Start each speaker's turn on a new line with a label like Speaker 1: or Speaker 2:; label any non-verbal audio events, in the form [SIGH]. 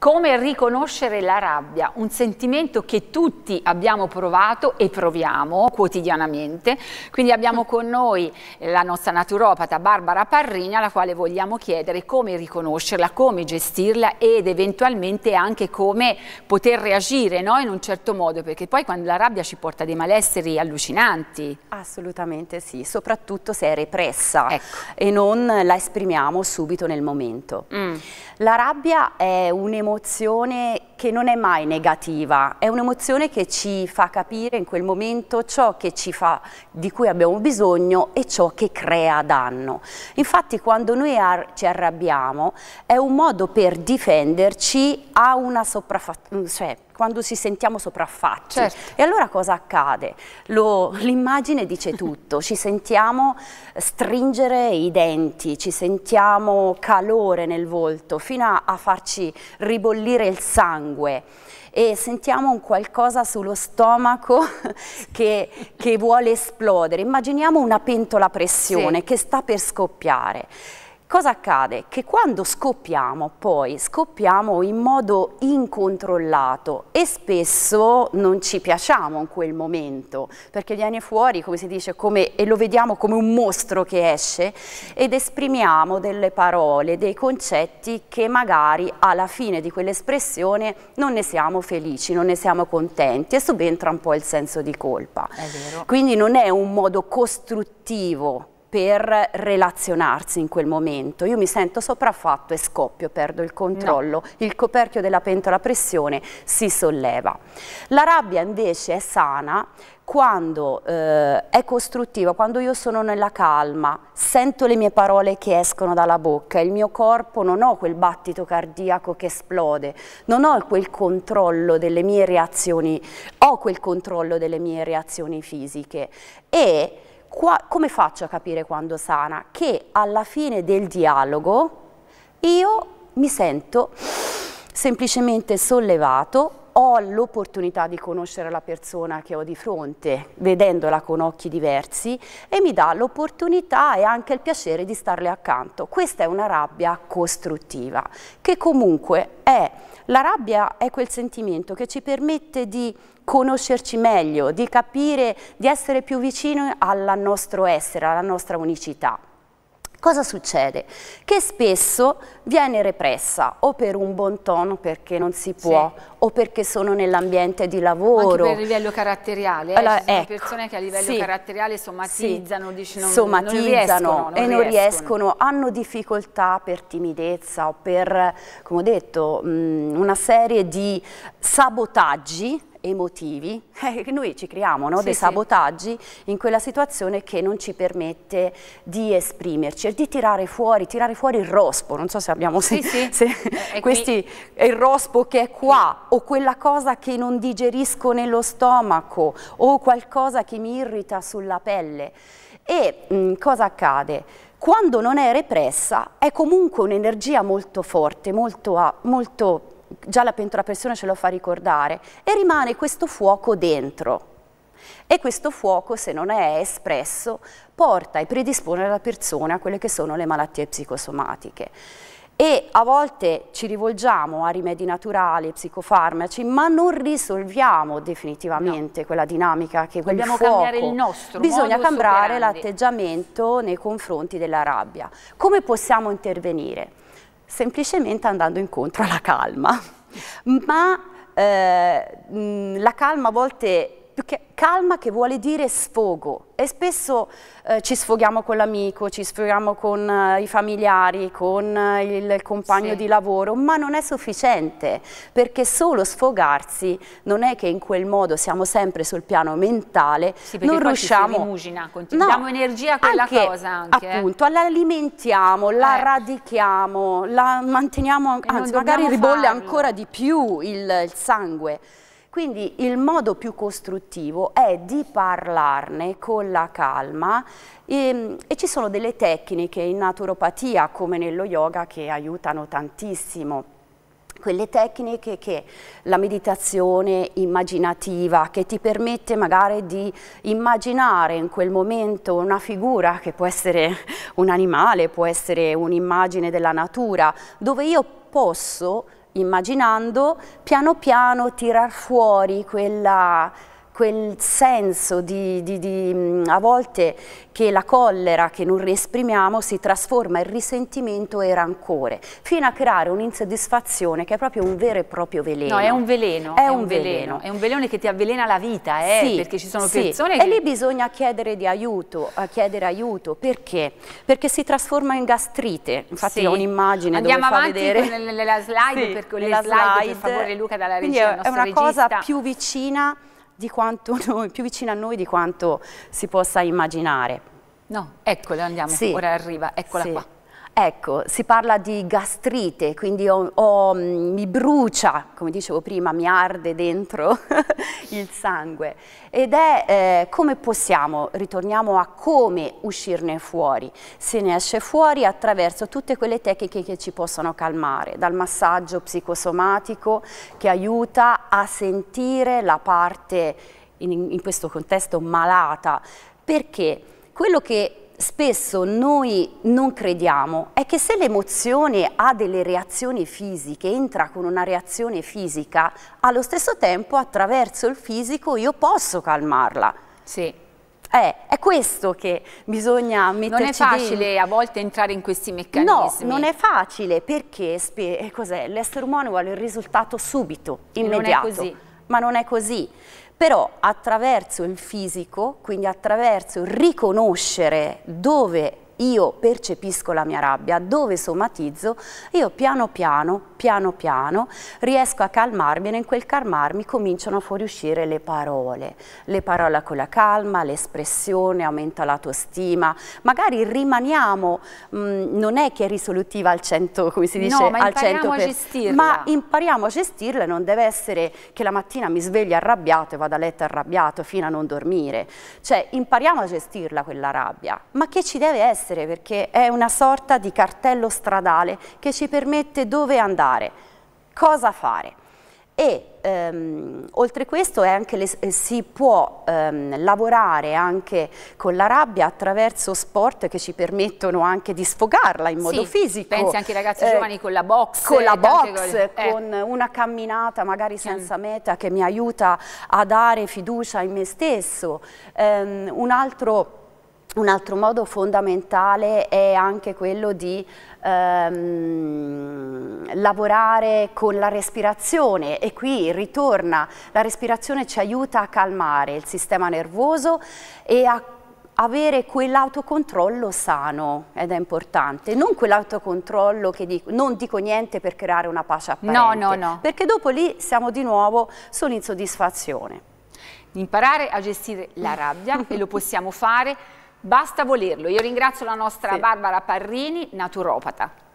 Speaker 1: Come riconoscere la rabbia, un sentimento che tutti abbiamo provato e proviamo quotidianamente. Quindi abbiamo con noi la nostra naturopata Barbara Parrini alla quale vogliamo chiedere come riconoscerla, come gestirla ed eventualmente anche come poter reagire no? in un certo modo, perché poi quando la rabbia ci porta dei malesseri allucinanti. Assolutamente sì, soprattutto se è repressa ecco. e non la esprimiamo subito nel momento. Mm. La rabbia è un'emozione un'emozione che non è mai negativa, è un'emozione che ci fa capire in quel momento ciò fa, di cui abbiamo bisogno e ciò che crea danno. Infatti quando noi ar ci arrabbiamo è un modo per difenderci a una sopraffazione, cioè quando ci sentiamo sopraffatti. Certo. E allora cosa accade? L'immagine dice tutto, ci sentiamo stringere i denti, ci sentiamo calore nel volto, fino a, a farci ribollire il sangue e sentiamo un qualcosa sullo stomaco [LAUGHS] che, che vuole esplodere. Immaginiamo una pentola a pressione sì. che sta per scoppiare. Cosa accade? Che quando scoppiamo, poi scoppiamo in modo incontrollato e spesso non ci piacciamo in quel momento, perché viene fuori, come si dice, come, e lo vediamo come un mostro che esce ed esprimiamo delle parole, dei concetti che magari alla fine di quell'espressione non ne siamo felici, non ne siamo contenti e subentra un po' il senso di colpa. Quindi non è un modo costruttivo per relazionarsi in quel momento. Io mi sento sopraffatto e scoppio, perdo il controllo, no. il coperchio della pentola a pressione si solleva. La rabbia invece è sana quando eh, è costruttiva, quando io sono nella calma, sento le mie parole che escono dalla bocca, il mio corpo non ho quel battito cardiaco che esplode, non ho quel controllo delle mie reazioni, ho quel controllo delle mie reazioni fisiche e qua, come faccio a capire quando sana? Che alla fine del dialogo io mi sento semplicemente sollevato, ho l'opportunità di conoscere la persona che ho di fronte, vedendola con occhi diversi e mi dà l'opportunità e anche il piacere di starle accanto. Questa è una rabbia costruttiva, che comunque è, la rabbia è quel sentimento che ci permette di conoscerci meglio, di capire, di essere più vicini al nostro essere, alla nostra unicità. Cosa succede? Che spesso viene repressa o per un buon tono perché non si può sì. o perché sono nell'ambiente di lavoro. Anche per livello caratteriale, eh? ci sono ecco, persone che a livello sì, caratteriale somatizzano, sì, dici, non, somatizzano non riescono, non e non riescono. riescono. hanno difficoltà per timidezza o per, come ho detto, mh, mm, una serie di sabotaggi emotivi, [LAUGHS] eh, noi ci creiamo no? sì, dei sabotaggi sì. in quella situazione che non ci permette di esprimerci e di tirare fuori, tirare fuori il rospo, non so se abbiamo sì, se, se eh, eh, questi, qui. il rospo che è qua o quella cosa che non digerisco nello stomaco o qualcosa che mi irrita sulla pelle. E mh, mm, cosa accade? Quando non è repressa è comunque un'energia molto forte, molto, molto già la pentola pressione ce lo fa ricordare, e rimane questo fuoco dentro. E questo fuoco, se non è espresso, porta e predispone la persona a quelle che sono le malattie psicosomatiche. E a volte ci rivolgiamo a rimedi naturali, psicofarmaci, ma non risolviamo definitivamente no. quella dinamica che Dobbiamo quel fuoco. cambiare il nostro. Bisogna cambiare l'atteggiamento nei confronti della rabbia. Come possiamo intervenire? semplicemente andando incontro alla calma. Ma eh, la calma a volte più che calma che vuole dire sfogo e spesso eh, ci sfoghiamo con l'amico, ci sfoghiamo con eh, i familiari, con eh, il compagno sì. di lavoro, ma non è sufficiente perché solo sfogarsi non è che in quel modo siamo sempre sul piano mentale, sì, non riusciamo... Ci rimugina, no, diamo energia a quella anche, cosa. Anche, eh. appunto, la alimentiamo, la eh. radichiamo, la manteniamo, e anzi magari ribolle farlo. ancora di più il, il sangue. Quindi il modo più costruttivo è di parlarne con la calma e, ehm, e ci sono delle tecniche in naturopatia come nello yoga che aiutano tantissimo quelle tecniche che la meditazione immaginativa che ti permette magari di immaginare in quel momento una figura che può essere un animale, può essere un'immagine della natura, dove io posso immaginando, piano piano tirar fuori quella quel senso di, di, di, a volte che la collera che non riesprimiamo si trasforma in risentimento e rancore, fino a creare un'insoddisfazione che è proprio un vero e proprio veleno. No, è un veleno. È, è un, un veleno. veleno. È un veleno che ti avvelena la vita, eh, sì, perché ci sono sì. persone che... E lì bisogna chiedere di aiuto, a chiedere aiuto, perché? Perché si trasforma in gastrite, infatti sì. ho un'immagine Andiamo dove avanti vedere... Andiamo avanti nella slide, sì, per, nella slide, slide, per favore Luca dalla regia, Quindi è una regista. cosa più vicina di quanto [LAUGHS] noi, più vicina a noi di quanto si possa immaginare. No, eccola, andiamo, sì. ora arriva, eccola sì. qua. Ecco, si parla di gastrite, quindi ho, ho, mm, mi brucia, come dicevo prima, mi arde dentro [LAUGHS] il sangue. Ed è eh, come possiamo, ritorniamo a come uscirne fuori. Se ne esce fuori attraverso tutte quelle tecniche che ci possono calmare, dal massaggio psicosomatico che aiuta a sentire la parte, in, in questo contesto, malata. Perché quello che spesso noi non crediamo è che se l'emozione ha delle reazioni fisiche, entra con una reazione fisica, allo stesso tempo attraverso il fisico io posso calmarla. Sì. Eh, è questo che bisogna metterci Non è facile dentro. a volte entrare in questi meccanismi. No, non è facile perché eh, l'essere umano vuole il risultato subito, immediato. Non è così. ma non è così però attraverso il fisico, quindi attraverso riconoscere dove io percepisco la mia rabbia, dove somatizzo, io piano piano, piano piano riesco a calmarmi e in quel calmarmi cominciano a fuoriuscire le parole, le parole con la calma, l'espressione, aumenta l'autostima, magari rimaniamo, mh, mm, non è che è risolutiva al 100, come si dice, no, ma al 100%, per, gestirla. ma impariamo a gestirla, non deve essere che la mattina mi sveglio arrabbiato e vado a letto arrabbiato fino a non dormire, cioè impariamo a gestirla quella rabbia, ma che ci deve essere? essere perché è una sorta di cartello stradale che ci permette dove andare, cosa fare. E ehm, oltre questo è le, eh, si può ehm, lavorare anche con la rabbia attraverso sport che ci permettono anche di sfogarla in modo sì, fisico. Pensi anche ai ragazzi eh, giovani con la box. Con la box, eh. con una camminata magari senza mm. meta che mi aiuta a dare fiducia in me stesso. Um, un altro un altro modo fondamentale è anche quello di ehm, lavorare con la respirazione e qui ritorna, la respirazione ci aiuta a calmare il sistema nervoso e a avere quell'autocontrollo sano ed è importante, non quell'autocontrollo che dico, non dico niente per creare una pace apparente, no, no, no. perché dopo lì siamo di nuovo sull'insoddisfazione. Imparare a gestire la rabbia [LAUGHS] e lo possiamo fare Basta volerlo. Io ringrazio la nostra sì. Barbara Parrini, naturopata.